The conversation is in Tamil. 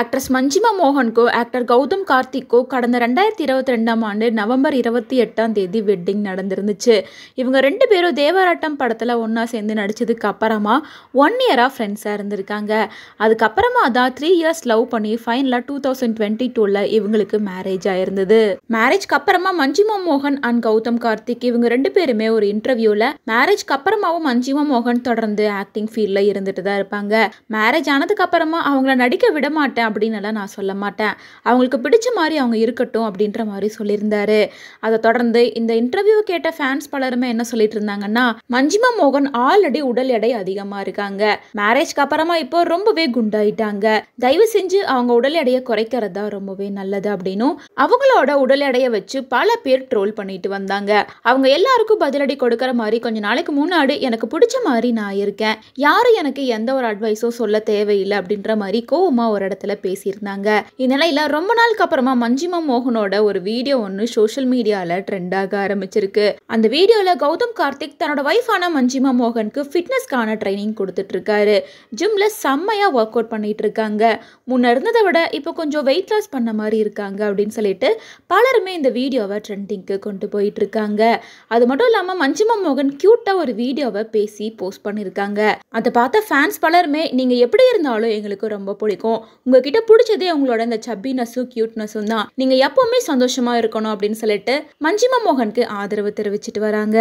ஆக்ட்ரஸ் மஞ்சிமா மோகன்கோ ஆக்டர் கௌதம் கார்த்திக்கோ கடந்த ரெண்டாயிரத்தி இருபத்தி ரெண்டாம் ஆண்டு நவம்பர் இருபத்தி எட்டாம் தேதி வெட்டிங் நடந்திருந்துச்சு இவங்க ரெண்டு பேரும் தேவராட்டம் படத்தில் ஒன்றா சேர்ந்து நடித்ததுக்கு அப்புறமா ஒன் இயராக ஃப்ரெண்ட்ஸாக இருந்திருக்காங்க அதுக்கப்புறமா தான் த்ரீ இயர்ஸ் லவ் பண்ணி ஃபைனலாக டூ தௌசண்ட் டுவெண்ட்டி டூவில் இவங்களுக்கு மேரேஜ் ஆயிருந்தது மேரேஜ்க்கு அப்புறமா மஞ்சிமா மோகன் அண்ட் கௌதம் கார்த்திக் இவங்க ரெண்டு பேருமே ஒரு இன்டர்வியூவில் மேரேஜ்க்கு அப்புறமாவும் மஞ்சிமா மோகன் தொடர்ந்து ஆக்டிங் ஃபீல்டில் இருந்துட்டு தான் இருப்பாங்க மேரேஜ் ஆனதுக்கு அப்புறமா அவங்கள நடிக்க விட மாட்டேன் மாட்டேன் அப்படின்னு எல்லாம் நான் சொல்ல மாட்டேன் அவங்களுக்கு பிடிச்ச மாதிரி அவங்க இருக்கட்டும் அப்படின்ற மாதிரி சொல்லியிருந்தாரு அதை தொடர்ந்து இந்த இன்டர்வியூ கேட்ட ஃபேன்ஸ் பலருமே என்ன சொல்லிட்டு இருந்தாங்கன்னா மஞ்சிமா மோகன் ஆல்ரெடி உடல் எடை அதிகமாக இருக்காங்க மேரேஜ்க்கு அப்புறமா இப்போ ரொம்பவே குண்டாயிட்டாங்க தயவு செஞ்சு அவங்க உடல் எடையை குறைக்கிறது தான் ரொம்பவே நல்லது அப்படின்னும் அவங்களோட உடல் எடையை வச்சு பல பேர் ட்ரோல் பண்ணிட்டு வந்தாங்க அவங்க எல்லாருக்கும் பதிலடி கொடுக்கற மாதிரி கொஞ்ச நாளைக்கு முன்னாடி எனக்கு பிடிச்ச மாதிரி நான் இருக்கேன் யாரும் எனக்கு எந்த ஒரு அட்வைஸும் சொல்ல தேவையில்லை அப்படின்ற மாதிரி கோவமாக ஒரு இடத்துல வீடியோவில் பேசியிருந்தாங்க இந்நிலையில ரொம்ப நாளுக்கு அப்புறமா மஞ்சிமா மோகனோட ஒரு வீடியோ ஒன்று சோஷியல் ட்ரெண்ட் ட்ரெண்டாக ஆரம்பிச்சிருக்கு அந்த வீடியோவில் கௌதம் கார்த்திக் தன்னோட ஒய்ஃபான மஞ்சிமா மோகனுக்கு ஃபிட்னஸ்க்கான ட்ரைனிங் கொடுத்துட்டு இருக்காரு ஜிம்ல செம்மையாக ஒர்க் அவுட் பண்ணிட்டு இருக்காங்க முன்ன இருந்ததை விட இப்போ கொஞ்சம் வெயிட் லாஸ் பண்ண மாதிரி இருக்காங்க அப்படின்னு சொல்லிட்டு பலருமே இந்த வீடியோவை ட்ரெண்டிங்க்கு கொண்டு போயிட்டு இருக்காங்க அது மட்டும் இல்லாமல் மஞ்சிமா மோகன் க்யூட்டாக ஒரு வீடியோவை பேசி போஸ்ட் பண்ணியிருக்காங்க அதை பார்த்த ஃபேன்ஸ் பலருமே நீங்கள் எப்படி இருந்தாலும் எங்களுக்கு ரொம்ப பிடிக்கும் உங்கள் உங்ககிட்ட பிடிச்சதே உங்களோட இந்த சப்பினஸும் கியூட்னஸும் தான் நீங்கள் எப்போவுமே சந்தோஷமா இருக்கணும் அப்படின்னு சொல்லிட்டு மஞ்சிமா மோகனுக்கு ஆதரவு தெரிவிச்சிட்டு வராங்க